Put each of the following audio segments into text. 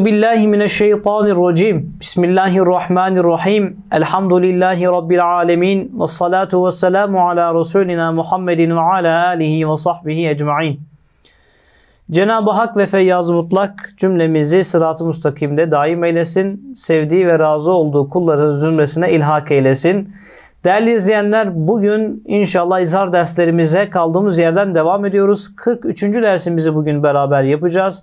Euzu billahi mineşşeytanirracim. Bismillahirrahmanirrahim. Elhamdülillahi rabbil alamin. Ves salatu vesselamu ala resulina Muhammedin ve ala alihi ve sahbihi ecmaîn. Cenab-ı Hak ve Feyyaz Mutlak cümlemizi sırat-ı müstakimde daim eylesin. Sevdiği ve razı olduğu kulların zümresine ilhak eylesin. Değerli izleyenler bugün inşallah izhar derslerimize kaldığımız yerden devam ediyoruz. 43. dersimizi bugün beraber yapacağız.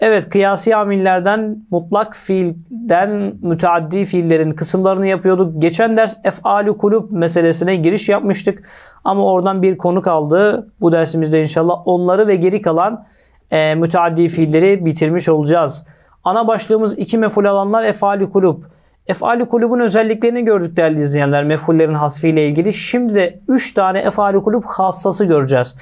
Evet kıyasi amillerden mutlak fiilden müteaddi fiillerin kısımlarını yapıyorduk. Geçen ders efalü kulüp meselesine giriş yapmıştık. Ama oradan bir konu kaldı. Bu dersimizde inşallah onları ve geri kalan e, müteaddi fiilleri bitirmiş olacağız. Ana başlığımız iki meful alanlar efalü kulüp. Efalü kulübün özelliklerini gördük değerli izleyenler. Mefullerin hasfiyle ilgili. Şimdi de 3 tane efalü kulüp hassası göreceğiz.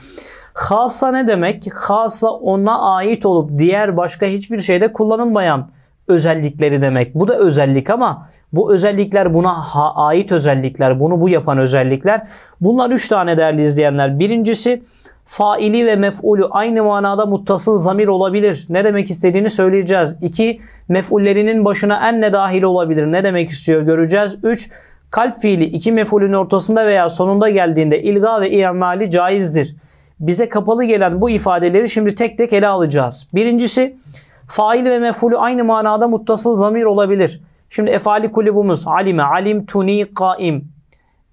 Hasa ne demek? Hasa ona ait olup diğer başka hiçbir şeyde kullanılmayan özellikleri demek. Bu da özellik ama bu özellikler buna ait özellikler, bunu bu yapan özellikler. Bunlar üç tane değerli izleyenler. Birincisi faili ve mef'ulü aynı manada muttasıl zamir olabilir. Ne demek istediğini söyleyeceğiz. İki, mef'ullerinin başına en ne dahil olabilir. Ne demek istiyor göreceğiz. Üç, kalp fiili iki mef'ulün ortasında veya sonunda geldiğinde ilga ve i'mali caizdir bize kapalı gelen bu ifadeleri şimdi tek tek ele alacağız. Birincisi fail ve mefulü aynı manada muttasıl zamir olabilir. Şimdi efali kulübümüz alime, alim, tuni, kaim.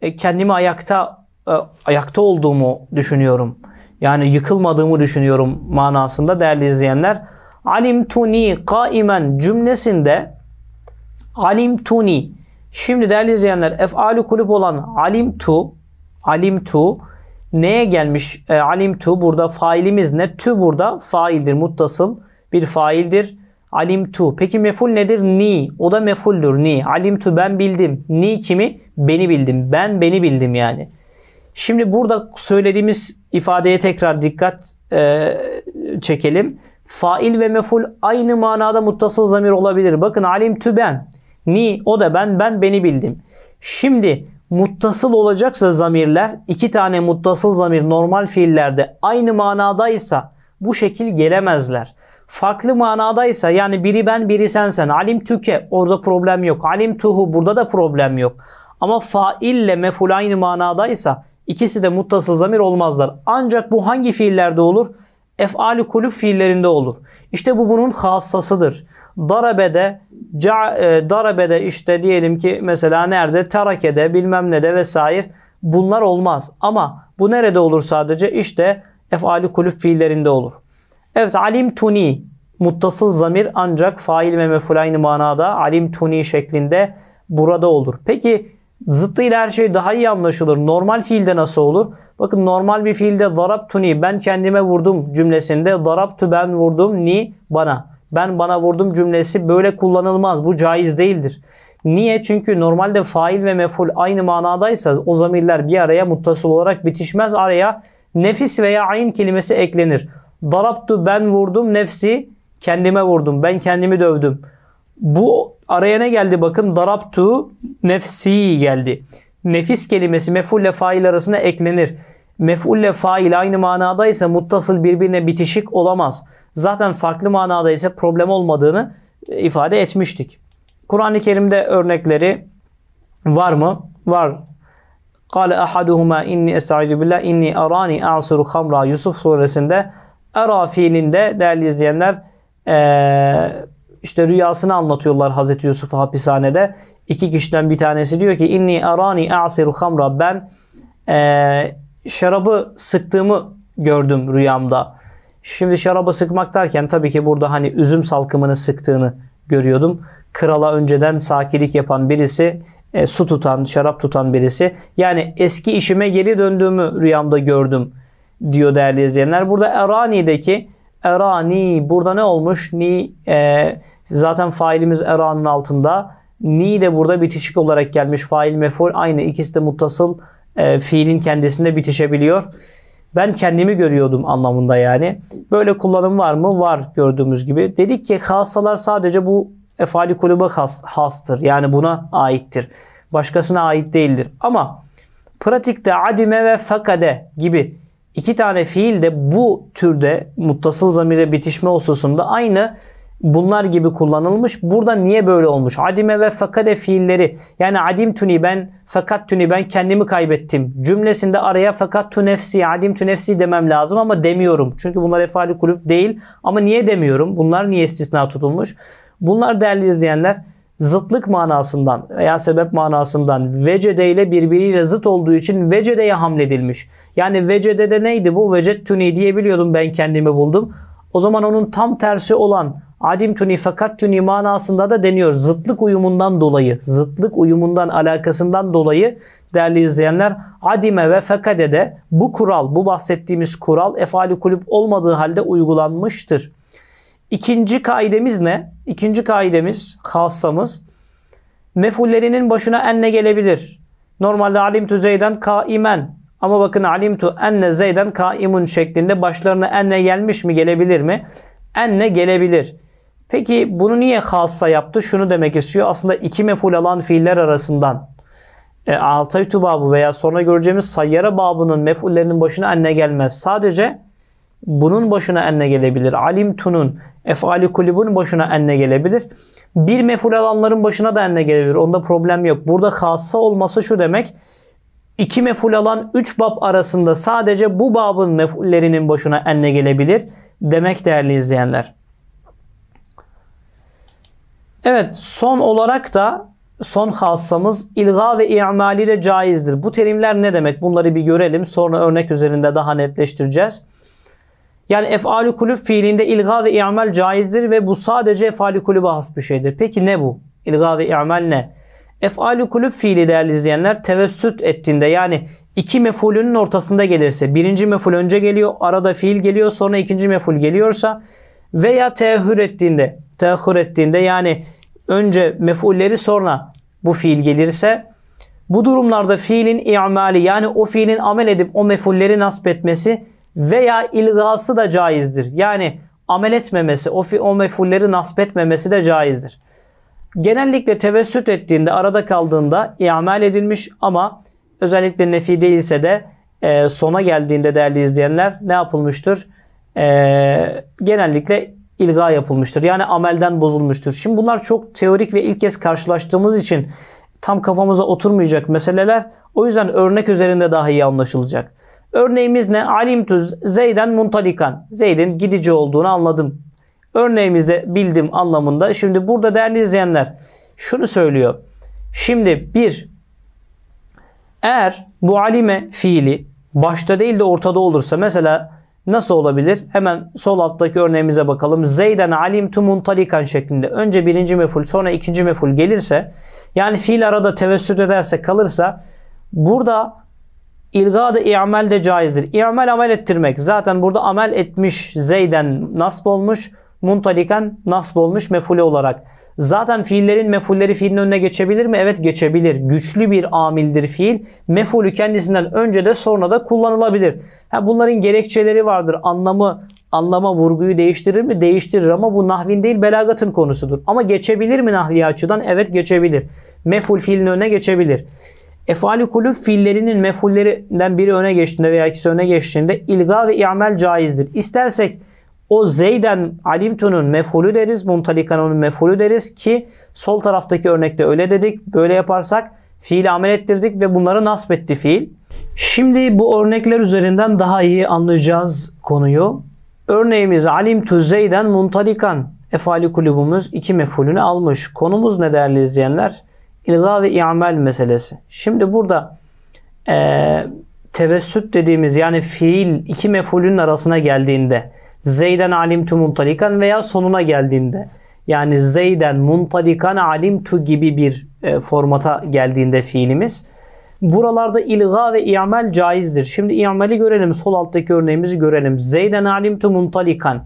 E, kendimi ayakta e, ayakta olduğumu düşünüyorum. Yani yıkılmadığımı düşünüyorum manasında değerli izleyenler. Alim tuni kaimen cümlesinde alim tuni. Şimdi değerli izleyenler efali kulüp olan alim tu alim tu Neye gelmiş? E, alimtu burada failimiz ne? Tü burada faildir. Muttasıl bir faildir. Alimtu. Peki meful nedir? Ni. O da mefuldür. Ni. Alimtu ben bildim. Ni kimi? Beni bildim. Ben beni bildim yani. Şimdi burada söylediğimiz ifadeye tekrar dikkat e, çekelim. Fail ve meful aynı manada muttasıl zamir olabilir. Bakın alimtu ben. Ni o da ben ben beni bildim. Şimdi muttasıl olacaksa zamirler iki tane muttasıl zamir normal fiillerde aynı manadaysa bu şekil gelemezler. Farklı manadaysa yani biri ben biri sensen alim tüke orada problem yok. Alim tuhu burada da problem yok. Ama faille meful aynı manadaysa ikisi de muttasıl zamir olmazlar. Ancak bu hangi fiillerde olur? efalü kulüp fiillerinde olur. İşte bu bunun hassasıdır. Darabede, ca, e, darabede işte diyelim ki mesela nerede? Terakede, bilmem ne de vesaire. Bunlar olmaz. Ama bu nerede olur sadece? İşte efalü kulüp fiillerinde olur. Evet alim tuni muttasıl zamir ancak fail ve meful aynı manada alim tuni şeklinde burada olur. Peki Zıttıyla her şey daha iyi anlaşılır. Normal fiilde nasıl olur? Bakın normal bir fiilde darabtuni ben kendime vurdum cümlesinde darabtu ben vurdum ni bana. Ben bana vurdum cümlesi böyle kullanılmaz. Bu caiz değildir. Niye? Çünkü normalde fail ve meful aynı manadaysa o zamirler bir araya muttasıl olarak bitişmez. Araya nefis veya ayn kelimesi eklenir. Darabtu ben vurdum nefsi kendime vurdum. Ben kendimi dövdüm. Bu Araya ne geldi bakın? Darabtu nefsi geldi. Nefis kelimesi mefulle fail arasında eklenir. Mefulle fail aynı manada ise muttasıl birbirine bitişik olamaz. Zaten farklı manada ise problem olmadığını e, ifade etmiştik. Kur'an-ı Kerim'de örnekleri var mı? Var. Kale ahaduhuma inni estaizu billah inni arani a'suru hamra Yusuf suresinde ara fiilinde değerli izleyenler ee, işte rüyasını anlatıyorlar Hazreti Yusuf'a hapishanede. İki kişiden bir tanesi diyor ki inni arani a'siru hamra ben e, şarabı sıktığımı gördüm rüyamda. Şimdi şarabı sıkmak derken tabii ki burada hani üzüm salkımını sıktığını görüyordum. Krala önceden sakilik yapan birisi, e, su tutan, şarap tutan birisi. Yani eski işime geri döndüğümü rüyamda gördüm diyor değerli izleyenler. Burada Erani'deki Erani burada ne olmuş? Ni e, zaten failimiz eranın altında. Ni de burada bitişik olarak gelmiş. Fail meful aynı ikisi de muttasıl e, fiilin kendisinde bitişebiliyor. Ben kendimi görüyordum anlamında yani. Böyle kullanım var mı? Var gördüğümüz gibi. Dedik ki hastalar sadece bu efali kulübe has, hastır. Yani buna aittir. Başkasına ait değildir. Ama pratikte adime ve fakade gibi İki tane fiil de bu türde muttasıl zamire bitişme hususunda aynı bunlar gibi kullanılmış. Burada niye böyle olmuş? Adime ve fakade fiilleri yani adim tuni ben fakat tuni ben kendimi kaybettim. Cümlesinde araya fakat tu nefsi adim tu nefsi demem lazım ama demiyorum. Çünkü bunlar efali kulüp değil ama niye demiyorum? Bunlar niye istisna tutulmuş? Bunlar değerli izleyenler zıtlık manasından veya sebep manasından vecede ile birbiriyle zıt olduğu için vecedeye hamledilmiş. Yani vecede de neydi bu? Veced tüni diyebiliyordum ben kendimi buldum. O zaman onun tam tersi olan adim tüni fakat tüni manasında da deniyor. Zıtlık uyumundan dolayı, zıtlık uyumundan alakasından dolayı değerli izleyenler adime ve fekade de bu kural, bu bahsettiğimiz kural efali kulüp olmadığı halde uygulanmıştır. İkinci kaidemiz ne? İkinci kaidemiz, hassamız mefullerinin başına enne gelebilir. Normalde alimtu zeyden kaimen ama bakın alimtu enne zeyden kaimun şeklinde başlarına enne gelmiş mi gelebilir mi? Enne gelebilir. Peki bunu niye hassa yaptı? Şunu demek istiyor. Aslında iki meful alan fiiller arasından e, Altaytu babı veya sonra göreceğimiz sayyara babının mefullerinin başına anne gelmez. Sadece bunun başına enne gelebilir. Alim tunun efali kulübün başına enne gelebilir. Bir meful alanların başına da enne gelebilir. Onda problem yok. Burada hassa olması şu demek. İki meful alan üç bab arasında sadece bu babın mefullerinin başına enne gelebilir. Demek değerli izleyenler. Evet son olarak da son hassamız ilga ve i'mal ile caizdir. Bu terimler ne demek? Bunları bir görelim. Sonra örnek üzerinde daha netleştireceğiz. Yani efalü kulüp fiilinde ilga ve i'mal caizdir ve bu sadece efalü kulübe has bir şeydir. Peki ne bu? İlga ve i'mal ne? Efalü kulüp fiili değerli izleyenler tevessüt ettiğinde yani iki mefulünün ortasında gelirse birinci meful önce geliyor arada fiil geliyor sonra ikinci meful geliyorsa veya teahhür ettiğinde teahhür ettiğinde yani önce mefulleri sonra bu fiil gelirse bu durumlarda fiilin i'mali yani o fiilin amel edip o mefulleri nasip etmesi veya ilgası da caizdir. Yani amel etmemesi, o, fi o mefulleri nasp etmemesi de caizdir. Genellikle tevessüt ettiğinde, arada kaldığında iamel edilmiş ama özellikle nefi değilse de e, sona geldiğinde değerli izleyenler ne yapılmıştır? E, genellikle ilga yapılmıştır. Yani amelden bozulmuştur. Şimdi bunlar çok teorik ve ilk kez karşılaştığımız için tam kafamıza oturmayacak meseleler. O yüzden örnek üzerinde daha iyi anlaşılacak. Örneğimiz ne? Alimtüz Zeyden muntalikan. Zeyd'in gidici olduğunu anladım. Örneğimizde bildim anlamında. Şimdi burada değerli izleyenler şunu söylüyor. Şimdi bir eğer bu alime fiili başta değil de ortada olursa mesela nasıl olabilir? Hemen sol alttaki örneğimize bakalım. Zeyden alim muntalikan şeklinde. Önce birinci meful sonra ikinci meful gelirse yani fiil arada tevessüt ederse kalırsa burada İlga da i'mel de caizdir. İ'mel amel ettirmek. Zaten burada amel etmiş zeyden nasb olmuş. Muntaliken nasb olmuş mefule olarak. Zaten fiillerin mefulleri fiilin önüne geçebilir mi? Evet geçebilir. Güçlü bir amildir fiil. Mefulü kendisinden önce de sonra da kullanılabilir. Ha, bunların gerekçeleri vardır. Anlamı anlama vurguyu değiştirir mi? Değiştirir ama bu nahvin değil belagatın konusudur. Ama geçebilir mi nahvi açıdan? Evet geçebilir. Meful fiilin önüne geçebilir. Efali kulüp fiillerinin mefullerinden biri öne geçtiğinde veya ikisi öne geçtiğinde ilga ve i'mel caizdir. İstersek o Zeyden Alimtun'un mefulü deriz, Muntalikan mefulü deriz ki sol taraftaki örnekte öyle dedik. Böyle yaparsak fiil amel ettirdik ve bunları nasp etti fiil. Şimdi bu örnekler üzerinden daha iyi anlayacağız konuyu. Örneğimiz Alimtu Zeyden Muntalikan efali kulübümüz iki mefulünü almış. Konumuz ne değerli izleyenler? Ilga ve i'mal meselesi. Şimdi burada e, tevessüt dediğimiz yani fiil iki mefulün arasına geldiğinde Zeyden alimtu muntalikan veya sonuna geldiğinde yani Zeyden muntalikan alimtu gibi bir e, formata geldiğinde fiilimiz buralarda ilga ve i'mal caizdir. Şimdi i'mali görelim. Sol alttaki örneğimizi görelim. Zeyden alimtu muntalikan.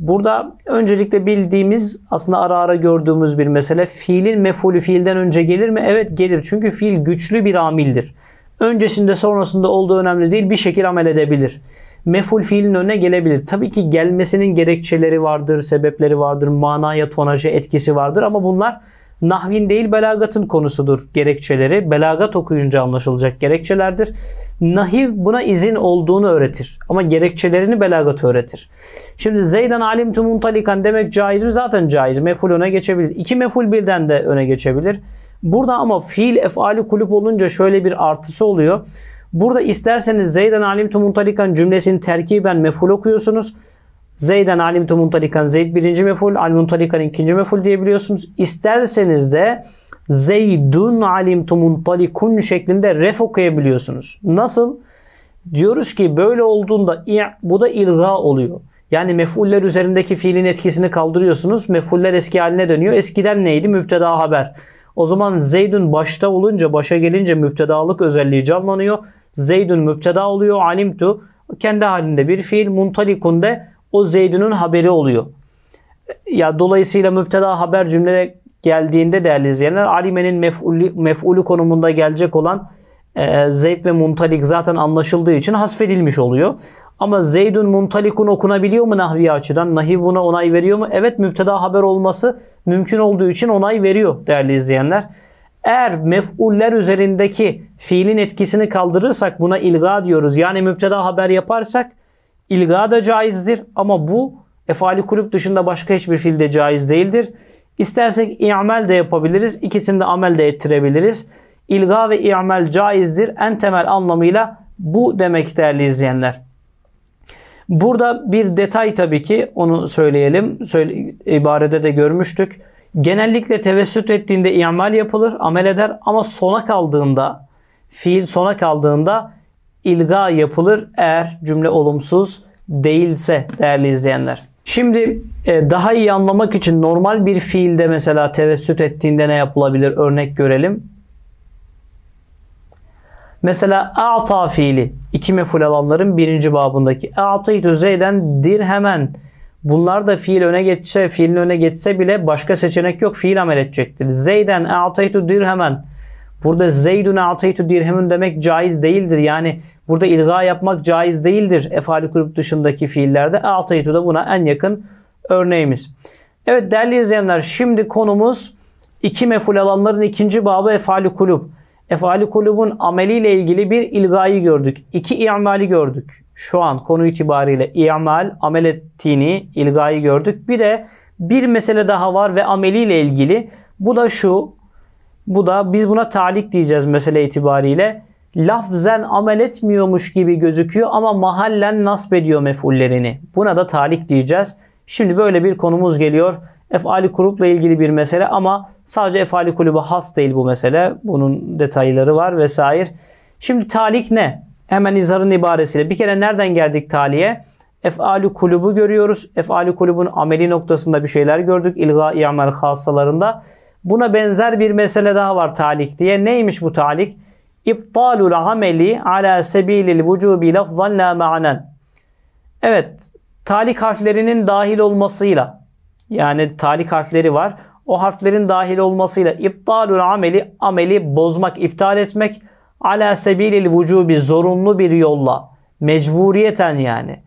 Burada öncelikle bildiğimiz aslında ara ara gördüğümüz bir mesele fiilin mefulü fiilden önce gelir mi? Evet gelir çünkü fiil güçlü bir amildir. Öncesinde sonrasında olduğu önemli değil bir şekil amel edebilir. Meful fiilin önüne gelebilir. Tabii ki gelmesinin gerekçeleri vardır, sebepleri vardır, manaya tonajı etkisi vardır ama bunlar Nahvin değil belagatın konusudur gerekçeleri. Belagat okuyunca anlaşılacak gerekçelerdir. Nahiv buna izin olduğunu öğretir. Ama gerekçelerini belagat öğretir. Şimdi Zeydan alim muntalikan demek caiz mi? Zaten caiz. Meful öne geçebilir. İki meful birden de öne geçebilir. Burada ama fiil efali kulüp olunca şöyle bir artısı oluyor. Burada isterseniz Zeydan alim tumuntalikan cümlesini terkiben meful okuyorsunuz. Zeyden alimtu muntalikan Zeyd birinci meful, al muntalikan ikinci meful diyebiliyorsunuz. İsterseniz de Zeydun alimtu muntalikun şeklinde ref okuyabiliyorsunuz. Nasıl? Diyoruz ki böyle olduğunda bu da ilga oluyor. Yani mefuller üzerindeki fiilin etkisini kaldırıyorsunuz. Mefuller eski haline dönüyor. Eskiden neydi? Müpteda haber. O zaman zeydun başta olunca, başa gelince müptedalık özelliği canlanıyor. zeydun müpteda oluyor. Alimtu kendi halinde bir fiil. Muntalikun de o Zeyd'in haberi oluyor. Ya dolayısıyla müpteda haber cümlede geldiğinde değerli izleyenler alimenin mef'ulü, mef'ulü konumunda gelecek olan e, Zeyd ve muntalik zaten anlaşıldığı için hasfedilmiş oluyor. Ama Zeydun muntalikun okunabiliyor mu nahvi açıdan? Nahi buna onay veriyor mu? Evet müpteda haber olması mümkün olduğu için onay veriyor değerli izleyenler. Eğer mef'uller üzerindeki fiilin etkisini kaldırırsak buna ilga diyoruz. Yani müpteda haber yaparsak İlga da caizdir ama bu efali kulüp dışında başka hiçbir fiilde caiz değildir. İstersek i'mel de yapabiliriz. İkisini de amel de ettirebiliriz. İlga ve i'mel caizdir. En temel anlamıyla bu demek değerli izleyenler. Burada bir detay tabii ki onu söyleyelim. Söyle, ibarede de görmüştük. Genellikle tevessüt ettiğinde i'mel yapılır, amel eder ama sona kaldığında, fiil sona kaldığında ilga yapılır eğer cümle olumsuz değilse değerli izleyenler. Şimdi e, daha iyi anlamak için normal bir fiilde mesela tevessüt ettiğinde ne yapılabilir? Örnek görelim. Mesela a'ta fiili iki meful alanların birinci babındaki a'taytu zeyden hemen. Bunlar da fiil öne geçse, fiilin öne geçse bile başka seçenek yok. Fiil amel edecektir. Zeyden a'taytu hemen. Burada zeydun ateytu dirhemun demek caiz değildir. Yani burada ilga yapmak caiz değildir. Efali kulüp dışındaki fiillerde. Ateytu da buna en yakın örneğimiz. Evet değerli izleyenler şimdi konumuz iki meful alanların ikinci babı efali kulüp. Efali kulübün ameliyle ilgili bir ilgayı gördük. İki i'mali gördük. Şu an konu itibariyle i'mal, amel ettiğini, ilgayı gördük. Bir de bir mesele daha var ve ameliyle ilgili. Bu da şu bu da biz buna talik diyeceğiz mesele itibariyle. Lafzen amel etmiyormuş gibi gözüküyor ama mahallen nasb ediyor mefullerini. Buna da talik diyeceğiz. Şimdi böyle bir konumuz geliyor. Efali kulüple ilgili bir mesele ama sadece efali kulübü has değil bu mesele. Bunun detayları var vesaire. Şimdi talik ne? Hemen izarın ibaresiyle. Bir kere nereden geldik taliye? Efali kulübü görüyoruz. Efali kulübün ameli noktasında bir şeyler gördük. İlga-i amel hastalarında. Buna benzer bir mesele daha var talik diye. Neymiş bu talik? İptalul ameli ala sebilil vücubi lafzan la ma'nen. Evet, talik harflerinin dahil olmasıyla yani talik harfleri var. O harflerin dahil olmasıyla iptalul ameli ameli bozmak, iptal etmek ala sebilil vücubi zorunlu bir yolla mecburiyeten yani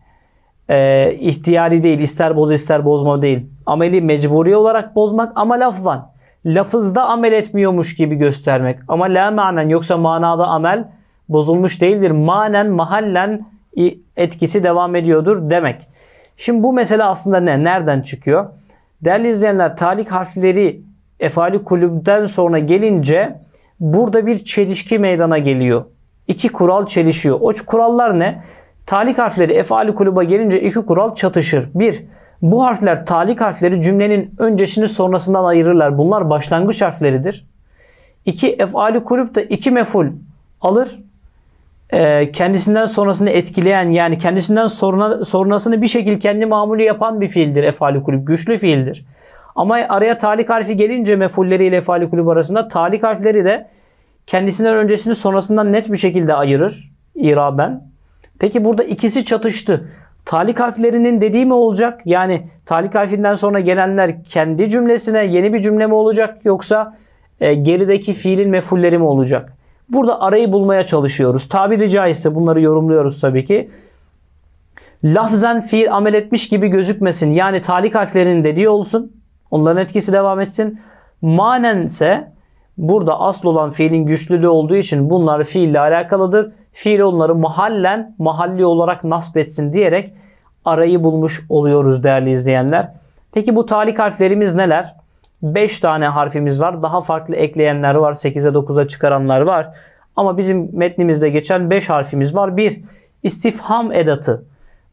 e, ihtiyari değil ister boz ister bozma değil ameli mecburi olarak bozmak ama lafzan lafızda amel etmiyormuş gibi göstermek. Ama la manen yoksa manada amel bozulmuş değildir. Manen mahallen etkisi devam ediyordur demek. Şimdi bu mesele aslında ne? Nereden çıkıyor? Değerli izleyenler talik harfleri efali kulübden sonra gelince burada bir çelişki meydana geliyor. İki kural çelişiyor. O kurallar ne? Talik harfleri efali kulübe gelince iki kural çatışır. Bir, bu harfler talik harfleri cümlenin öncesini sonrasından ayırırlar. Bunlar başlangıç harfleridir. İki efali kulüp de iki meful alır. E, kendisinden sonrasını etkileyen yani kendisinden sonra sonrasını bir şekilde kendi mamulü yapan bir fiildir efali kulüp. Güçlü fiildir. Ama araya talik harfi gelince mefulleri ile efali kulüp arasında talik harfleri de kendisinden öncesini sonrasından net bir şekilde ayırır. İraben. Peki burada ikisi çatıştı. Talik harflerinin dediği mi olacak? Yani talik harfinden sonra gelenler kendi cümlesine yeni bir cümle mi olacak yoksa e, gerideki fiilin mefulleri mi olacak? Burada arayı bulmaya çalışıyoruz. Tabiri caizse bunları yorumluyoruz tabii ki. Lafzen fiil amel etmiş gibi gözükmesin. Yani talik harflerinin dediği olsun. Onların etkisi devam etsin. Manense Burada asıl olan fiilin güçlülüğü olduğu için bunlar fiille alakalıdır. Fiil onları mahallen mahalli olarak nasip etsin diyerek arayı bulmuş oluyoruz değerli izleyenler. Peki bu talik harflerimiz neler? 5 tane harfimiz var. Daha farklı ekleyenler var. 8'e 9'a çıkaranlar var. Ama bizim metnimizde geçen 5 harfimiz var. 1. İstifham edatı.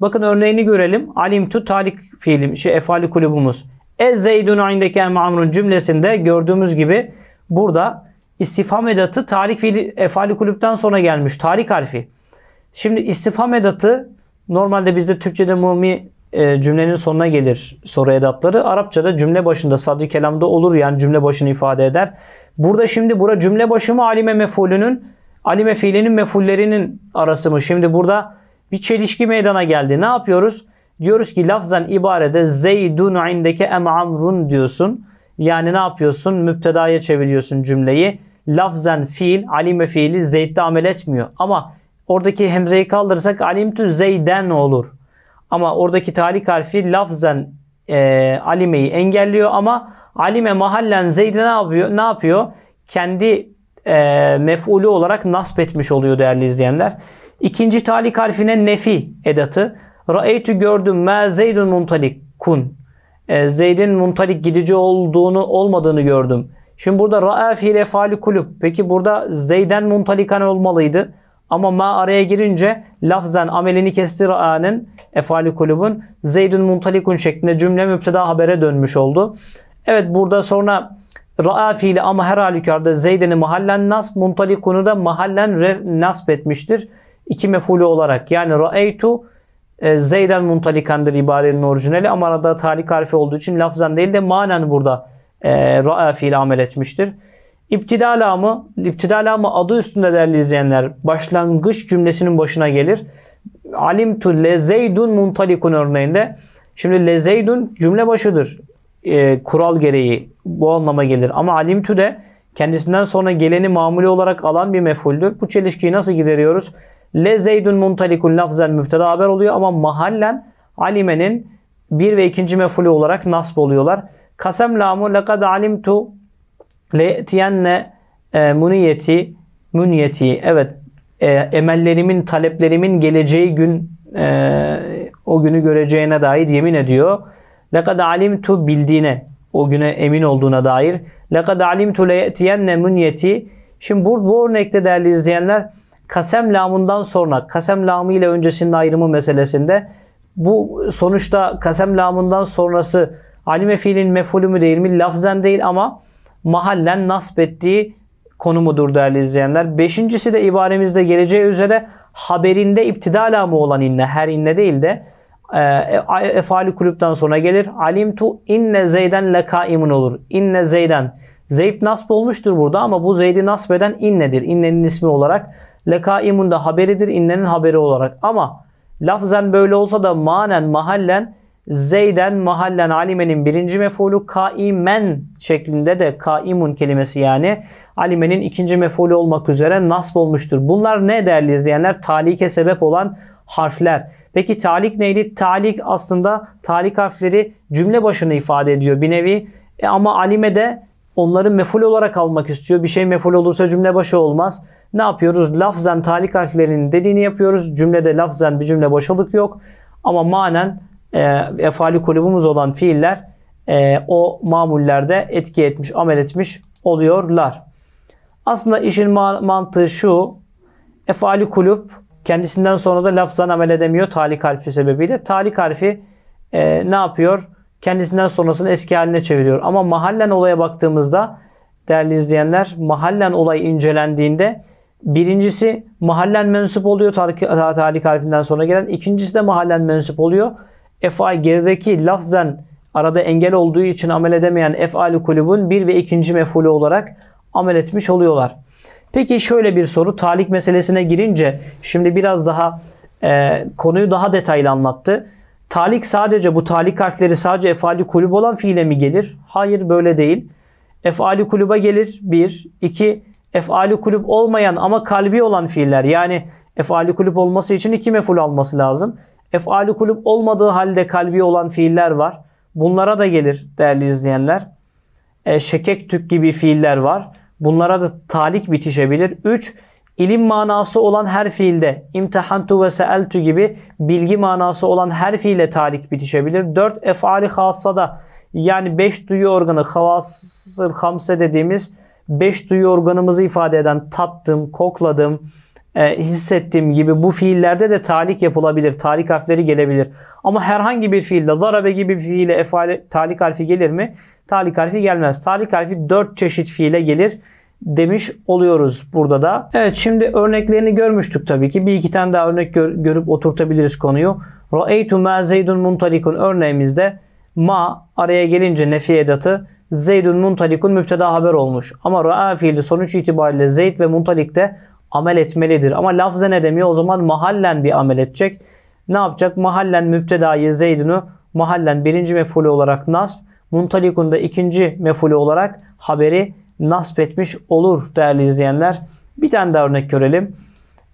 Bakın örneğini görelim. Alimtu talik fiilim, şey efali kulübümüz. E zeydun indeke emamrun cümlesinde gördüğümüz gibi Burada istifham edatı tarih fiili efali kulüpten sonra gelmiş. tarih harfi. Şimdi istifham edatı normalde bizde Türkçe'de mumi e, cümlenin sonuna gelir soru edatları. Arapçada cümle başında sadri kelamda olur yani cümle başını ifade eder. Burada şimdi bura cümle başı mı alime mefulünün alime fiilinin mefullerinin arası mı? Şimdi burada bir çelişki meydana geldi. Ne yapıyoruz? Diyoruz ki lafzan ibarede zeydun indeke em amrun diyorsun. Yani ne yapıyorsun? Müptedaya çeviriyorsun cümleyi. Lafzen fiil, alime fiili zeytte amel etmiyor. Ama oradaki hemzeyi kaldırırsak alimtü zeyden olur. Ama oradaki talik harfi lafzen e, alimeyi engelliyor ama alime mahallen zeyde ne yapıyor? Ne yapıyor? Kendi e, mef'ulü olarak nasp etmiş oluyor değerli izleyenler. İkinci talik harfine nefi edatı. Ra'eytü gördüm ma zeydun muntalik kun. Ee, Zeyd'in Muntalik gidici olduğunu olmadığını gördüm. Şimdi burada ra'a fiil efali kulüp. Peki burada Zeyden muntalikan olmalıydı. Ama ma araya girince lafzen amelini kesti ra'anın efali kulübün Zeydin muntalikun şeklinde cümle müpteda habere dönmüş oldu. Evet burada sonra ra'a fiili ama her halükarda Zeyden'i mahallen nas muntalikunu da mahallen re, nasb etmiştir. İki mefulü olarak yani ra'eytu e, Zeyden muntalikandır ibarenin orijinali ama arada talik harfi olduğu için lafzan değil de manen burada e, ra'a fiil amel etmiştir. İptidala lamı, iptida lamı adı üstünde değerli izleyenler başlangıç cümlesinin başına gelir. Alimtu le zeydun muntalikun örneğinde. Şimdi le zeydun cümle başıdır. E, kural gereği bu anlama gelir. Ama alimtu de kendisinden sonra geleni mamule olarak alan bir mefuldür. Bu çelişkiyi nasıl gideriyoruz? Le zeydun muntalikun lafzen müfteda haber oluyor ama mahallen alimenin bir ve ikinci mefulü olarak nasb oluyorlar. Kasem lamu lekad alimtu le'tiyenne e, muniyeti muniyeti. evet e, emellerimin taleplerimin geleceği gün e, o günü göreceğine dair yemin ediyor. Lekad alimtu bildiğine o güne emin olduğuna dair. Lekad alimtu le'tiyenne muniyeti. Şimdi bu, bu örnekte değerli izleyenler kasem lamundan sonra kasem lamı ile öncesinin ayrımı meselesinde bu sonuçta kasem lamundan sonrası alime fiilin mefulü mü değil mi lafzen değil ama mahallen nasp ettiği konumudur değerli izleyenler. Beşincisi de ibaremizde geleceği üzere haberinde iptida alamı olan inne her inne değil de e, efali e, kulüpten sonra gelir. Alimtu inne zeyden lekaimun olur. İnne zeyden. Zeyd nasb olmuştur burada ama bu Zeyd'i nasb eden innedir. İnnenin ismi olarak lekaimun da haberidir innenin haberi olarak. Ama lafzen böyle olsa da manen mahallen Zeyden mahallen alimenin birinci mefulu kaimen şeklinde de kaimun kelimesi yani alimenin ikinci mefulu olmak üzere nasb olmuştur. Bunlar ne değerli izleyenler? Talike sebep olan harfler. Peki talik neydi? Talik aslında talik harfleri cümle başına ifade ediyor bir nevi. E ama alime de onları meful olarak almak istiyor. Bir şey meful olursa cümle başı olmaz ne yapıyoruz? Lafzen talik harflerinin dediğini yapıyoruz. Cümlede lafzen bir cümle boşalık yok. Ama manen e, efali kulübümüz olan fiiller e, o mamullerde etki etmiş, amel etmiş oluyorlar. Aslında işin ma- mantığı şu. Efali kulüp kendisinden sonra da lafzan amel edemiyor talik harfi sebebiyle. Talik harfi e, ne yapıyor? Kendisinden sonrasını eski haline çeviriyor. Ama mahallen olaya baktığımızda değerli izleyenler mahallen olay incelendiğinde Birincisi mahallen mensup oluyor talik harfinden sonra gelen. İkincisi de mahallen mensup oluyor. Efa gerideki lafzen arada engel olduğu için amel edemeyen efalü kulübün bir ve ikinci mefulü olarak amel etmiş oluyorlar. Peki şöyle bir soru talik meselesine girince şimdi biraz daha e, konuyu daha detaylı anlattı. Talik sadece bu talik harfleri sadece efali kulüp olan fiile mi gelir? Hayır böyle değil. Efali kulübe gelir. Bir. iki efali kulüp olmayan ama kalbi olan fiiller yani efali kulüp olması için iki meful alması lazım. Efali kulüp olmadığı halde kalbi olan fiiller var. Bunlara da gelir değerli izleyenler. E, şekek tük gibi fiiller var. Bunlara da talik bitişebilir. 3. İlim manası olan her fiilde imtihantu ve seeltu gibi bilgi manası olan her fiile talik bitişebilir. 4. Efali da yani 5 duyu organı havasıl hamse dediğimiz beş duyu organımızı ifade eden tattım, kokladım, e, hissettim gibi bu fiillerde de talik yapılabilir. Talik harfleri gelebilir. Ama herhangi bir fiilde zarabe gibi bir fiile efale, talik harfi gelir mi? Talik harfi gelmez. Talik harfi dört çeşit fiile gelir demiş oluyoruz burada da. Evet şimdi örneklerini görmüştük tabii ki. Bir iki tane daha örnek gör, görüp oturtabiliriz konuyu. Ra'eytu ma zeydun muntalikun örneğimizde ma araya gelince nefi edatı Zeydun muntalikun müpteda haber olmuş. Ama ra'a fiili sonuç itibariyle Zeyd ve muntalik de amel etmelidir. Ama lafze ne demiyor? o zaman mahallen bir amel edecek. Ne yapacak? Mahallen müptedayı Zeydun'u mahallen birinci mefulü olarak nasp, muntalikun da ikinci mefulü olarak haberi nasp etmiş olur değerli izleyenler. Bir tane daha örnek görelim.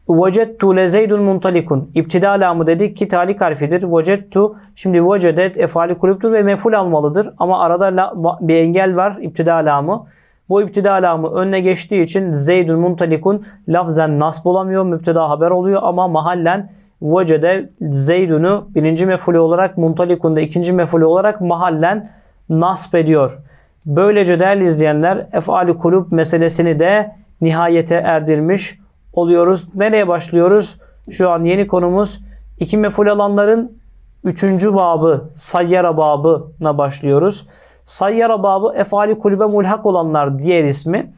Vecettu le zeydun muntalikun. İptida alamı dedik ki talik harfidir. Vecettu şimdi vecedet efali kulüptür ve meful almalıdır. Ama arada la, bir engel var İptida alamı. Bu İptida alamı önüne geçtiği için zeydun muntalikun lafzen nasb olamıyor. Müpteda haber oluyor ama mahallen vecede zeydunu birinci mefulü olarak muntalikun da ikinci mefulü olarak mahallen nasb ediyor. Böylece değerli izleyenler efali kulüp meselesini de nihayete erdirmiş oluyoruz. Nereye başlıyoruz? Şu an yeni konumuz iki meful alanların üçüncü babı, sayyara babına başlıyoruz. Sayyara babı efali kulübe mulhak olanlar diğer ismi.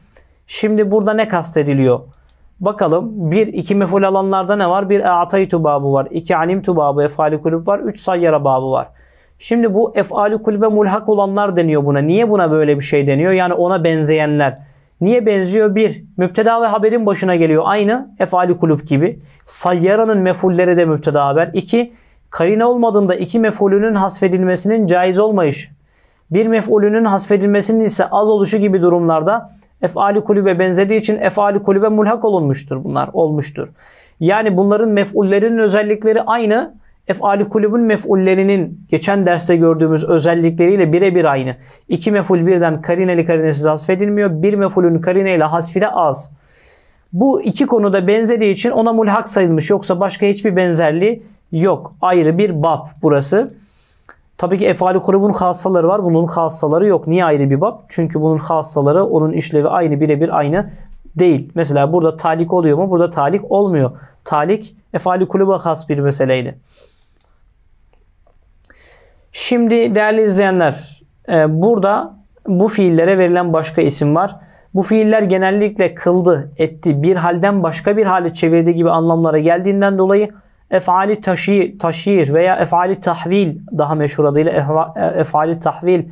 Şimdi burada ne kastediliyor? Bakalım bir iki meful alanlarda ne var? Bir ataytu babı var. iki alim babı efali kulüp var. Üç sayyara babı var. Şimdi bu efali kulübe mulhak olanlar deniyor buna. Niye buna böyle bir şey deniyor? Yani ona benzeyenler. Niye benziyor? Bir, müpteda ve haberin başına geliyor. Aynı efali kulüp gibi. Sayyaranın mefulleri de müpteda haber. İki, karine olmadığında iki mefulünün hasfedilmesinin caiz olmayış. Bir mefulünün hasfedilmesinin ise az oluşu gibi durumlarda efali kulübe benzediği için efali kulübe mulhak olunmuştur bunlar olmuştur. Yani bunların mefullerinin özellikleri aynı Efali kulübün mef'ullerinin geçen derste gördüğümüz özellikleriyle birebir aynı. İki mef'ul birden karineli karinesiz hasfedilmiyor. Bir mef'ulün karineyle hasfi de az. Bu iki konuda benzediği için ona mulhak sayılmış. Yoksa başka hiçbir benzerliği yok. Ayrı bir bab burası. Tabii ki efali kulübün hassaları var. Bunun hassaları yok. Niye ayrı bir bab? Çünkü bunun hassaları onun işlevi aynı birebir aynı değil. Mesela burada talik oluyor mu? Burada talik olmuyor. Talik efali kuluba has bir meseleydi. Şimdi değerli izleyenler e, burada bu fiillere verilen başka isim var. Bu fiiller genellikle kıldı, etti, bir halden başka bir hale çevirdi gibi anlamlara geldiğinden dolayı efali taşi, taşir veya efali tahvil daha meşhur adıyla e, efali tahvil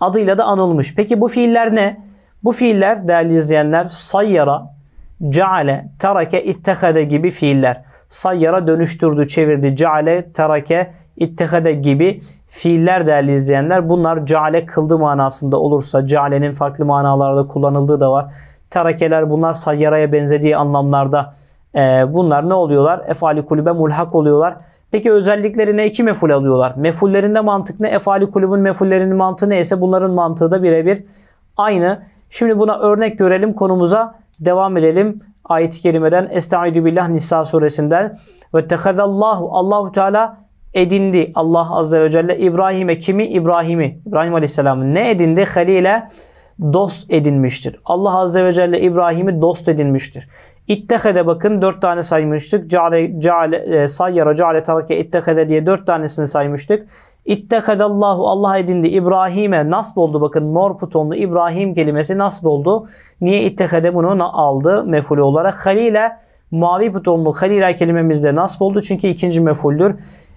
adıyla da anılmış. Peki bu fiiller ne? Bu fiiller değerli izleyenler sayyara, ceale, terake, ittehade gibi fiiller. Sayyara dönüştürdü, çevirdi. Ceale, terake, ittihade gibi fiiller değerli izleyenler. Bunlar cale kıldı manasında olursa cale'nin farklı manalarda kullanıldığı da var. Terakeler bunlar sayyaraya benzediği anlamlarda e, bunlar ne oluyorlar? Efali kulübe mulhak oluyorlar. Peki özelliklerine iki meful alıyorlar. Mefullerinde mantık ne? Efali kulübün mefullerinin mantığı neyse bunların mantığı da birebir aynı. Şimdi buna örnek görelim konumuza devam edelim. Ayet-i kerimeden Estaizu billah Nisa suresinden ve tehadallahu Allahu Teala edindi Allah Azze ve Celle İbrahim'e kimi? İbrahim'i. İbrahim Aleyhisselam'ı ne edindi? Halil'e dost edinmiştir. Allah Azze ve Celle İbrahim'i dost edinmiştir. İttehede bakın dört tane saymıştık. Ceale, ceale, e, sayyara, ceale, tarake, ittehede diye dört tanesini saymıştık. Allahu Allah edindi İbrahim'e nasip oldu bakın mor putonlu İbrahim kelimesi nasip oldu. Niye ittehede bunu aldı mefulü olarak? Halil'e mavi putonlu Halila kelimemizde nasip oldu çünkü ikinci mefuldür.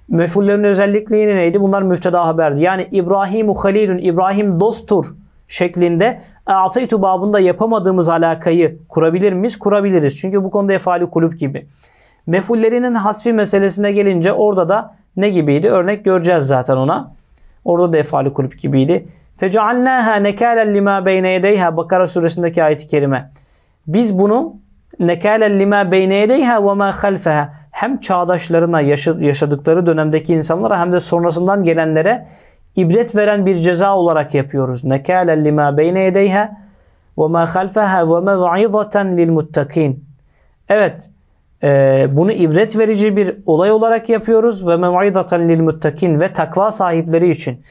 Mefullerin özellikleri neydi? Bunlar müfteda haberdi. Yani İbrahimu Halilun, İbrahim dosttur şeklinde Ataytu babında yapamadığımız alakayı kurabilir miyiz? Kurabiliriz. Çünkü bu konuda efali kulüp gibi. Mefullerinin hasfi meselesine gelince orada da ne gibiydi? Örnek göreceğiz zaten ona. Orada da efali kulüp gibiydi. Fecealnâhâ nekâlen limâ beyne yedeyhâ Bakara suresindeki ayet-i kerime. Biz bunu nekâlen limâ beyne yedeyhâ ve mâ hem çağdaşlarına yaşadıkları dönemdeki insanlara hem de sonrasından gelenlere ibret veren bir ceza olarak yapıyoruz. Nekalen lima beyne yedeyha ve ma halfaha ve mev'izatan lil muttakin. Evet, e, bunu ibret verici bir olay olarak yapıyoruz ve mev'izatan lil muttakin ve takva sahipleri için.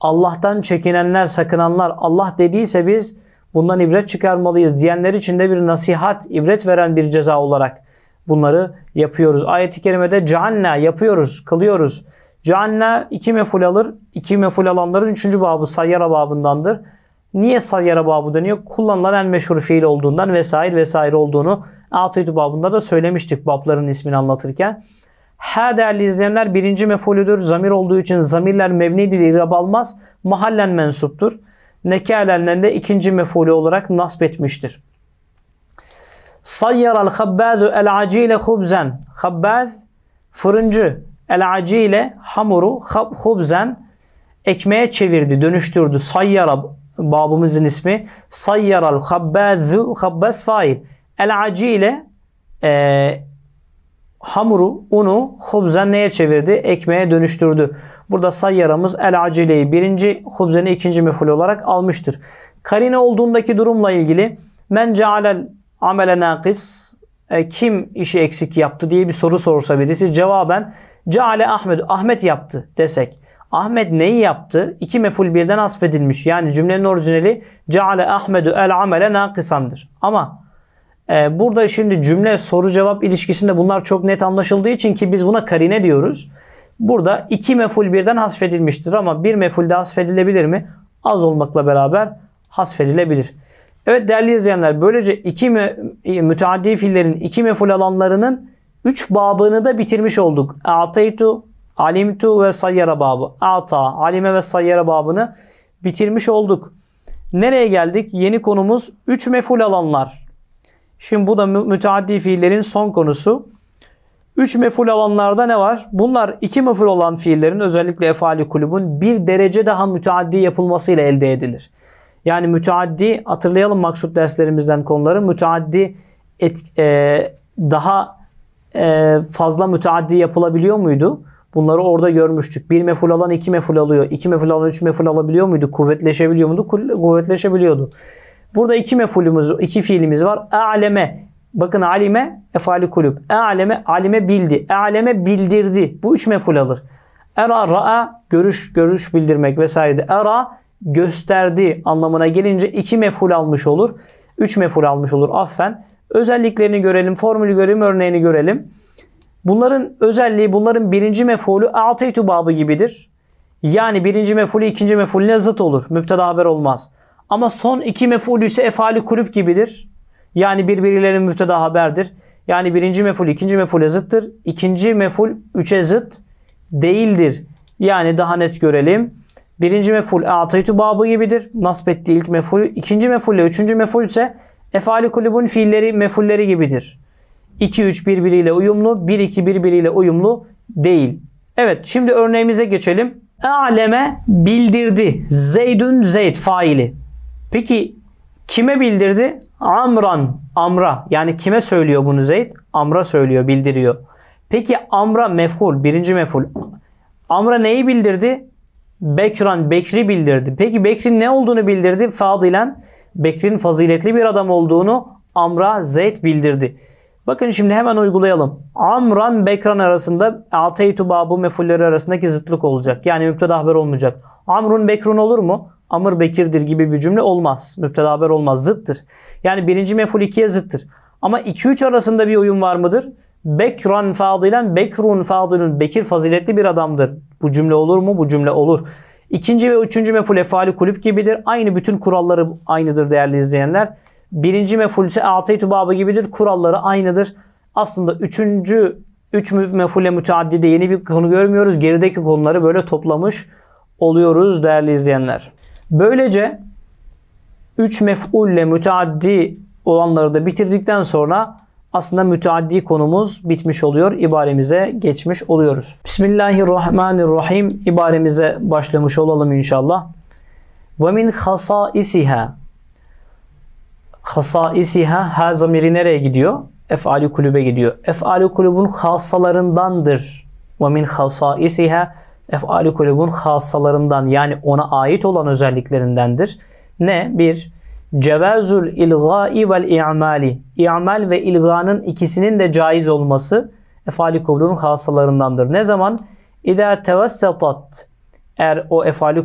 Allah'tan çekinenler, sakınanlar Allah dediyse biz bundan ibret çıkarmalıyız diyenler için de bir nasihat, ibret veren bir ceza olarak bunları yapıyoruz. Ayet-i kerimede cealna yapıyoruz, kılıyoruz. Cealna iki meful alır. İki meful alanların üçüncü babı sayyara babındandır. Niye sayyara babı deniyor? Kullanılan en meşhur fiil olduğundan vesaire vesaire olduğunu Atıydu babında da söylemiştik babların ismini anlatırken. Ha değerli izleyenler birinci mefulüdür. Zamir olduğu için zamirler mevni dili irab almaz. Mahallen mensuptur. Neke de ikinci mefulü olarak nasbetmiştir. etmiştir. Sayyaral habbazu el acile hubzen. Habbaz fırıncı. El acile hamuru hubzen ekmeğe çevirdi, dönüştürdü. Sayyara babımızın ismi. Sayyaral habbazu habbaz fail. El acile e, hamuru, unu hubzen neye çevirdi? Ekmeğe dönüştürdü. Burada sayyaramız el acileyi birinci, hubzeni ikinci meful olarak almıştır. Karine olduğundaki durumla ilgili men cealel amele nakis e, kim işi eksik yaptı diye bir soru sorsa birisi cevaben Ceale Ahmet Ahmet yaptı desek. Ahmet neyi yaptı? İki meful birden asfedilmiş. Yani cümlenin orijinali Ceale Ahmedu el amele nakisandır. Ama e, burada şimdi cümle soru cevap ilişkisinde bunlar çok net anlaşıldığı için ki biz buna karine diyoruz. Burada iki meful birden hasfedilmiştir ama bir meful de hasfedilebilir mi? Az olmakla beraber hasfedilebilir. Evet değerli izleyenler böylece iki mü, e, müteaddi fiillerin iki meful alanlarının üç babını da bitirmiş olduk. Ataytu, alimtu ve sayyara babı. Ata, alime ve sayyara babını bitirmiş olduk. Nereye geldik? Yeni konumuz üç meful alanlar. Şimdi bu da müteaddi fiillerin son konusu. Üç meful alanlarda ne var? Bunlar iki meful olan fiillerin özellikle efali kulübün bir derece daha müteaddi yapılmasıyla elde edilir. Yani müteaddi hatırlayalım maksut derslerimizden konuları. Müteaddi et, e, daha e, fazla müteaddi yapılabiliyor muydu? Bunları orada görmüştük. Bir meful alan iki meful alıyor. İki meful alan üç meful alabiliyor muydu? Kuvvetleşebiliyor muydu? Kuvvetleşebiliyordu. Burada iki mefulümüz, iki fiilimiz var. A'leme. Bakın alime efali kulüp. A'leme, alime bildi. A'leme bildirdi. Bu üç meful alır. Era, ra'a, görüş, görüş bildirmek vesaire. Era, Gösterdi anlamına gelince iki meful almış olur. üç meful almış olur affen. Özelliklerini görelim, formülü görelim, örneğini görelim. Bunların özelliği, bunların birinci mefulü ateytu babı gibidir. Yani birinci mefulü ikinci mefulüne zıt olur. Müpteda haber olmaz. Ama son iki mefulü ise efali kulüp gibidir. Yani birbirlerinin müpteda haberdir. Yani birinci meful ikinci mefule zıttır. İkinci meful üçe zıt değildir. Yani daha net görelim birinci meful e, ataytu babı gibidir. Nasbettiği ilk mefulü. ikinci meful ile üçüncü meful ise efali kulübün fiilleri mefulleri gibidir. 2-3 birbiriyle uyumlu, 1-2 birbiriyle uyumlu değil. Evet şimdi örneğimize geçelim. Aleme bildirdi. Zeydün Zeyd faili. Peki kime bildirdi? Amran, Amra. Yani kime söylüyor bunu Zeyd? Amra söylüyor, bildiriyor. Peki Amra meful, birinci meful. Amra neyi bildirdi? Bekran Bekri bildirdi. Peki Bekri'nin ne olduğunu bildirdi? Fadilen Bekri'nin faziletli bir adam olduğunu Amra Zeyd bildirdi. Bakın şimdi hemen uygulayalım. Amran Bekran arasında Ateytu Babu mefulleri arasındaki zıtlık olacak. Yani müpteda haber olmayacak. Amrun Bekrun olur mu? Amr Bekir'dir gibi bir cümle olmaz. Müpteda haber olmaz. Zıttır. Yani birinci meful ikiye zıttır. Ama 2-3 arasında bir uyum var mıdır? Bekran fadilen bekrun fadilun. Bekir faziletli bir adamdır. Bu cümle olur mu? Bu cümle olur. İkinci ve üçüncü meful efali kulüp gibidir. Aynı bütün kuralları aynıdır değerli izleyenler. Birinci meful ise ateytu babı gibidir. Kuralları aynıdır. Aslında üçüncü üç mefule müteaddide yeni bir konu görmüyoruz. Gerideki konuları böyle toplamış oluyoruz değerli izleyenler. Böylece üç mef'ulle müteaddi olanları da bitirdikten sonra aslında müteaddi konumuz bitmiş oluyor. İbaremize geçmiş oluyoruz. Bismillahirrahmanirrahim ibaremize başlamış olalım inşallah. Ve min hasaisiha hasaisiha ha zamiri nereye gidiyor? Efali kulübe gidiyor. Efali kulübün hasalarındandır. Ve min hasaisiha efali kulübün hasalarından yani ona ait olan özelliklerindendir. Ne? Bir, cevazul ilgai vel i'mali. İ'mal ve ilganın ikisinin de caiz olması efali kulunun hasalarındandır. Ne zaman? İdâ tevassatat. Eğer o efali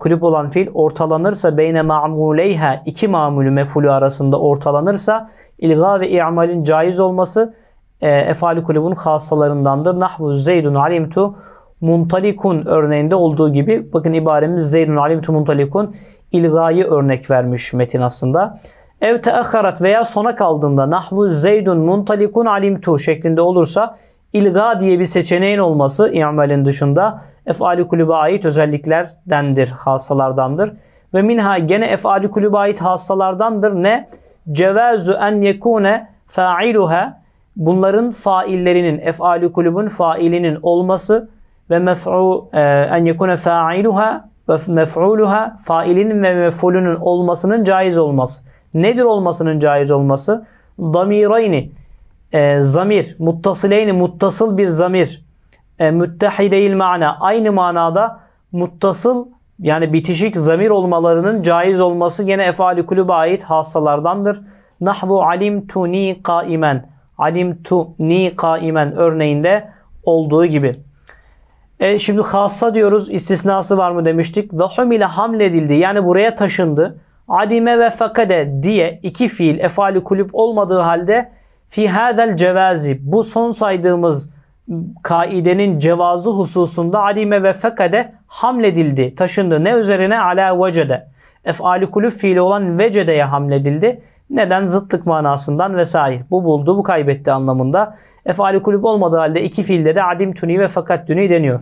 kulüp olan fiil ortalanırsa beyne ma'muleyha iki mamulü mefulü arasında ortalanırsa ilga ve i'malin caiz olması e, efali kulübün hasalarındandır. Nahvu zeydun alimtu muntalikun örneğinde olduğu gibi bakın ibaremiz zeydun alimtu muntalikun ilgayı örnek vermiş metin aslında. Ev teakharat veya sona kaldığında nahvu zeydun muntalikun alimtu şeklinde olursa ilga diye bir seçeneğin olması i'melin dışında efali kulübe ait özelliklerdendir, hasalardandır. Ve minha gene efali kulübe ait hasalardandır ne? Cevazu en yekune fa'iluha bunların faillerinin, efali kulübün failinin olması ve mef'u e, en yekune fa'iluha ve mef'uluha failinin ve mef'ulünün olmasının caiz olması. Nedir olmasının caiz olması? Damirayni e, zamir, muttasıleyni muttasıl bir zamir. E, müttehideyil mana aynı manada muttasıl yani bitişik zamir olmalarının caiz olması gene efali kulübe ait hassalardandır. Nahvu alim tu ni kaimen. Alim tu ni kaimen örneğinde olduğu gibi. E, şimdi hassa diyoruz istisnası var mı demiştik. ve ile hamledildi yani buraya taşındı. Adime ve fakade diye iki fiil efali kulüp olmadığı halde fi hadel cevazi bu son saydığımız kaidenin cevazı hususunda adime ve fakade hamledildi, taşındı. Ne üzerine? Ala vecede. Efali kulüp fiili olan vecedeye hamledildi. Neden? Zıtlık manasından vesaire. Bu buldu, bu kaybetti anlamında. Efali kulüp olmadığı halde iki fiilde de adim tuni ve fakat tuni deniyor.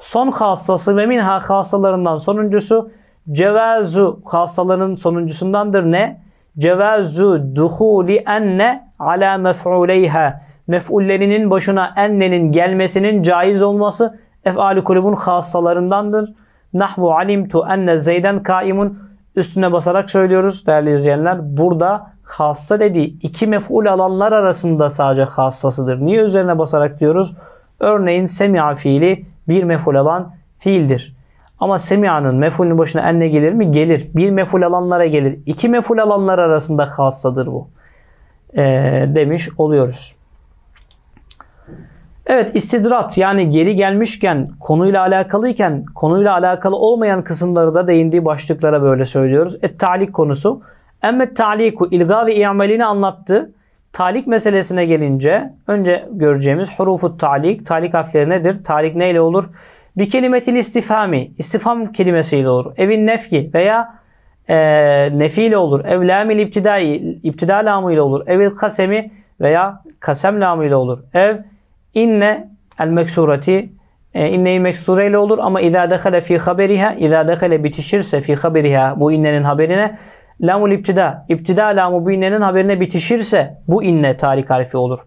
Son hassası ve minha hassalarından sonuncusu cevazu hassaların sonuncusundandır ne? Cevazu duhuli enne ala mef'uleyha. Mef'ullerinin başına ennenin gelmesinin caiz olması efali kulübün hassalarındandır. Nahvu alimtu enne zeyden kaimun Üstüne basarak söylüyoruz değerli izleyenler. Burada hassa dediği iki mef'ul alanlar arasında sadece hassasıdır. Niye üzerine basarak diyoruz? Örneğin semi'a fiili bir mef'ul alan fiildir. Ama semia'nın mef'ulün başına enne gelir mi? Gelir. Bir mef'ul alanlara gelir. İki mef'ul alanlar arasında hassadır bu. Ee, demiş oluyoruz. Evet istidrat yani geri gelmişken konuyla alakalıyken konuyla alakalı olmayan kısımları da değindiği başlıklara böyle söylüyoruz. Et talik konusu. Emmet taliku ilga ve i'melini anlattı. Talik meselesine gelince önce göreceğimiz hurufu talik. Talik harfleri nedir? Talik neyle olur? Bir kelimetil istifami. İstifam kelimesiyle olur. Evin nefki veya e, nefiyle olur. Evlamil iptidai. İptida lamıyla olur. Evil kasemi veya kasem lamıyla olur. Ev İnne el meksureti e, inneyi meksureyle olur ama idâ dekale fi haberiha idâ dekale bitişirse fi haberiha bu innenin haberine lamul iptida iptida lamu bu innenin haberine bitişirse bu inne tarih harfi olur.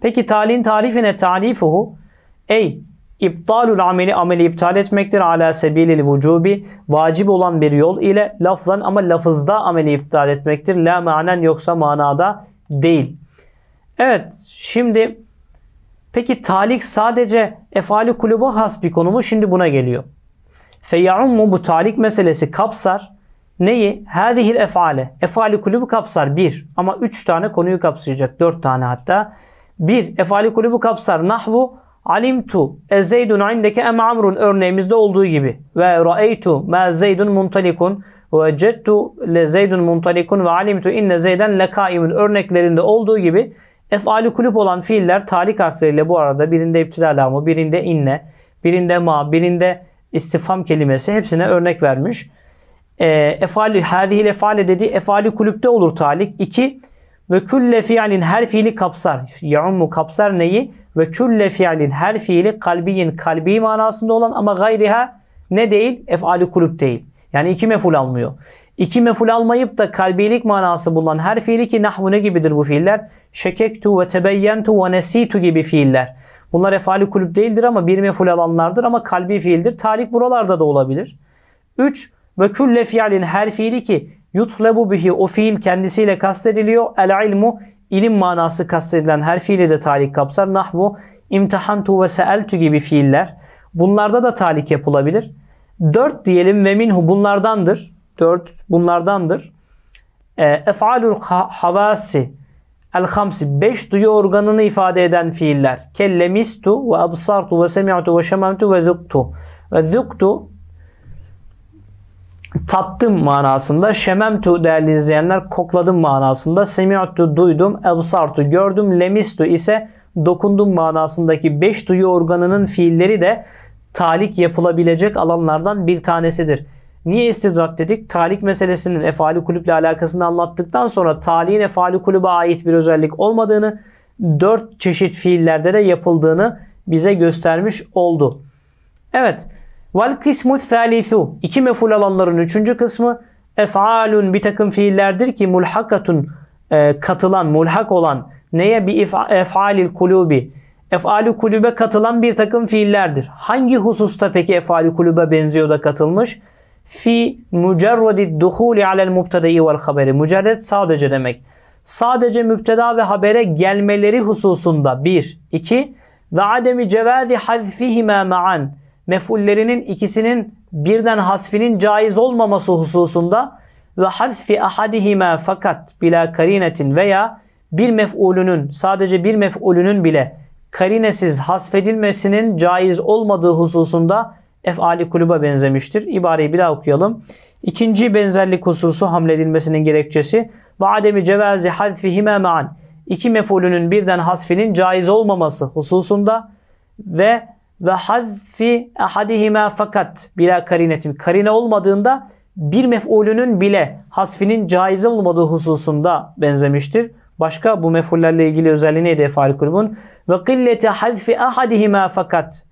Peki talin tarifine tarifuhu ey İptalul ameli ameli iptal etmektir ala sebilil vücubi vacip olan bir yol ile lafzan ama lafızda ameli iptal etmektir. La manen yoksa manada değil. Evet şimdi Peki talik sadece efali kuluba has bir konumu şimdi buna geliyor. Feyaummu bu talik meselesi kapsar neyi? Hadihil efale. Efali kulübü kapsar bir ama üç tane konuyu kapsayacak. Dört tane hatta. Bir efali kulübü kapsar nahvu alimtu e zeydun indeke em amrun örneğimizde olduğu gibi ve raeytu ma zeydun muntalikun ve cettu le zeydun muntalikun ve alimtu inne zeyden le örneklerinde olduğu gibi Ef'alü kulüp olan fiiller talik harfleriyle bu arada birinde iptidal lamı, birinde inne, birinde ma, birinde istifam kelimesi hepsine örnek vermiş. E, efalü, hadihil efale dedi efalü kulüpte olur talik. 2. Ve külle fiilin her fiili kapsar. Yaummu kapsar neyi? Ve külle fiilin her fiili kalbiyin kalbi manasında olan ama gayriha ne değil? Efalü kulüp değil. Yani iki meful almıyor. İki meful almayıp da kalbilik manası bulunan her fiili ki nahvune gibidir bu fiiller. Şekektu ve tebeyyentu ve nesitu gibi fiiller. Bunlar efali kulüp değildir ama bir meful alanlardır ama kalbi fiildir. Talik buralarda da olabilir. 3. Ve külle fiilin her fiili ki yutlebu bihi o fiil kendisiyle kastediliyor. El ilmu ilim manası kastedilen her fiili de talik kapsar. Nahvu imtihantu ve seeltu gibi fiiller. Bunlarda da talik yapılabilir. 4 diyelim ve minhu bunlardandır dört bunlardandır. E, Ef'alul havasi el hamsi beş duyu organını ifade eden fiiller. Kellemistu ve absartu ve semi'tu ve şememtu ve zuktu. Ve zuktu tattım manasında. Şememtu değerli izleyenler kokladım manasında. Semi'tu duydum. Ebsartu gördüm. Lemistu ise dokundum manasındaki beş duyu organının fiilleri de talik yapılabilecek alanlardan bir tanesidir. Niye istidrak dedik? Talik meselesinin efali kulüple alakasını anlattıktan sonra taliğin efali kulübe ait bir özellik olmadığını, dört çeşit fiillerde de yapıldığını bize göstermiş oldu. Evet. Vel kısmu thalithu. iki meful alanların üçüncü kısmı efalun bir takım fiillerdir ki mulhakatun e, katılan, mulhak olan neye bir efalil kulubi efali kulübe katılan bir takım fiillerdir. Hangi hususta peki efali kulübe benziyor da katılmış? fi mücerredi duhuli alel mubtedai vel haberi. Mücerret sadece demek. Sadece müpteda ve habere gelmeleri hususunda bir. iki Ve ademi cevazi hazfihime ma'an. Mefullerinin ikisinin birden hasfinin caiz olmaması hususunda ve hazfi ahadihime fakat bila karinetin veya bir mef'ulünün sadece bir mef'ulünün bile karinesiz hasfedilmesinin caiz olmadığı hususunda efali kuluba benzemiştir. İbareyi bir daha okuyalım. İkinci benzerlik hususu hamledilmesinin gerekçesi ve ademi cevazi hadfihime ma'an iki mefulünün birden hasfinin caiz olmaması hususunda ve ve hadfi ahadihime fakat bila karinetin karine olmadığında bir mef'ulünün bile hasfinin caiz olmadığı hususunda benzemiştir. Başka bu mef'ullerle ilgili özelliği neydi efal kulübün? Ve qilleti hadfi ahadihime fakat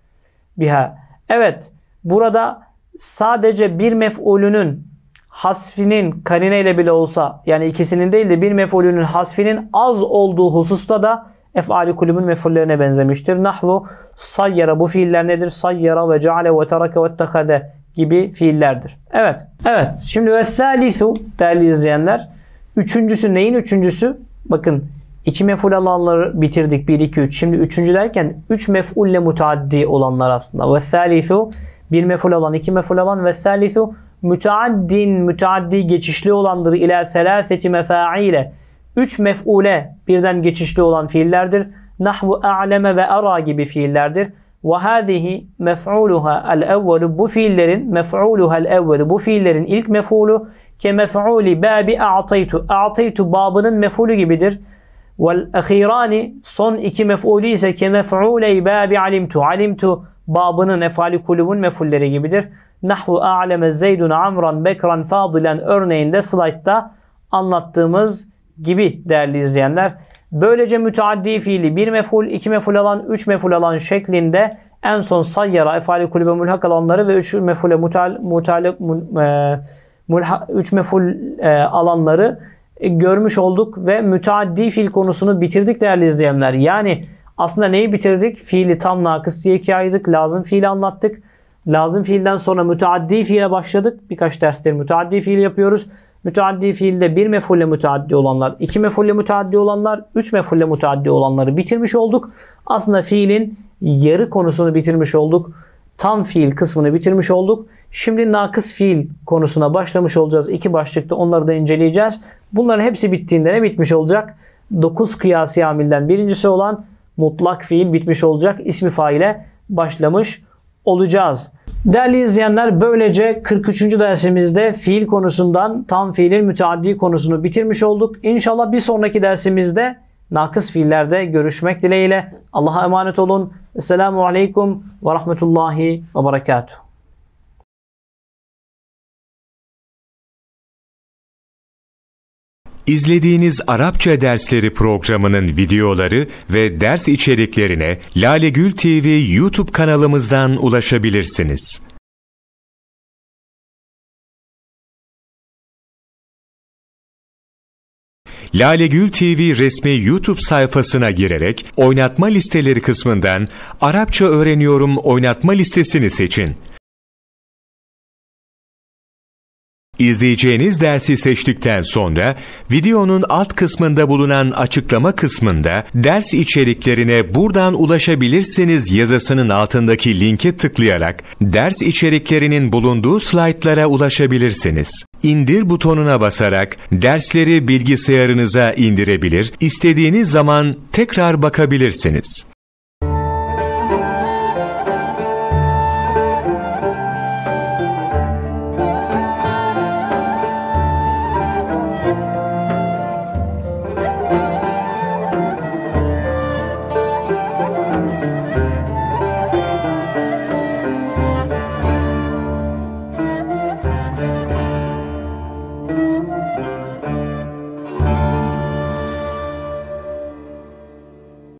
biha. Evet Burada sadece bir mef'ulünün hasfinin karine ile bile olsa yani ikisinin değil de bir mef'ulünün hasfinin az olduğu hususta da ef'ali kulübün mef'ullerine benzemiştir. Nahvu sayyara bu fiiller nedir? Sayyara ve ceale ve terake ve tehade gibi fiillerdir. Evet. Evet. Şimdi ve salisu değerli izleyenler. Üçüncüsü neyin üçüncüsü? Bakın iki mef'ul olanları bitirdik. bir iki üç. Şimdi üçüncü derken üç mef'ulle mutaaddi olanlar aslında. Ve salisu bir meful olan, iki meful olan ve salisu müteaddin, müteaddi geçişli olandır ila selaseti mefaile. Üç mef'ule birden geçişli olan fiillerdir. Nahvu a'leme ve ara gibi fiillerdir. Ve hâzihi mef'uluha el evvelu bu fiillerin mef'uluha el evvelu bu fiillerin ilk mef'ulu ke mef'uli bâbi a'taytu. A'taytu babının mef'ulu gibidir. Vel ahirani son iki mef'ulü ise ke mef'uley bâbi alimtu. Alimtu babının efali kulübün mefulleri gibidir. Nahvu a'leme zeydun amran bekran fadilen örneğinde slaytta anlattığımız gibi değerli izleyenler. Böylece müteaddi fiili bir meful, iki meful alan, üç meful alan şeklinde en son sayyara efali kulübe mülhak alanları ve üç meful mutal, mutal, e, üç meful e, alanları görmüş olduk ve müteaddi fiil konusunu bitirdik değerli izleyenler. Yani aslında neyi bitirdik? Fiili tam nakıs diye ikiye ayırdık. Lazım fiili anlattık. Lazım fiilden sonra müteaddi fiile başladık. Birkaç derstir müteaddi fiil yapıyoruz. Müteaddi fiilde bir mefulle müteaddi olanlar, iki mefulle müteaddi olanlar, üç mefulle müteaddi olanları bitirmiş olduk. Aslında fiilin yarı konusunu bitirmiş olduk. Tam fiil kısmını bitirmiş olduk. Şimdi nakıs fiil konusuna başlamış olacağız. İki başlıkta onları da inceleyeceğiz. Bunların hepsi bittiğinde ne bitmiş olacak? 9 kıyasi amilden birincisi olan mutlak fiil bitmiş olacak. İsmi faile başlamış olacağız. Değerli izleyenler böylece 43. dersimizde fiil konusundan tam fiilin müteaddi konusunu bitirmiş olduk. İnşallah bir sonraki dersimizde nakıs fiillerde görüşmek dileğiyle. Allah'a emanet olun. Esselamu Aleyküm ve Rahmetullahi ve Berekatuhu. İzlediğiniz Arapça dersleri programının videoları ve ders içeriklerine Lale Gül TV YouTube kanalımızdan ulaşabilirsiniz. Lale Gül TV resmi YouTube sayfasına girerek oynatma listeleri kısmından Arapça öğreniyorum oynatma listesini seçin. İzleyeceğiniz dersi seçtikten sonra videonun alt kısmında bulunan açıklama kısmında ders içeriklerine buradan ulaşabilirsiniz yazısının altındaki linke tıklayarak ders içeriklerinin bulunduğu slaytlara ulaşabilirsiniz. İndir butonuna basarak dersleri bilgisayarınıza indirebilir, istediğiniz zaman tekrar bakabilirsiniz.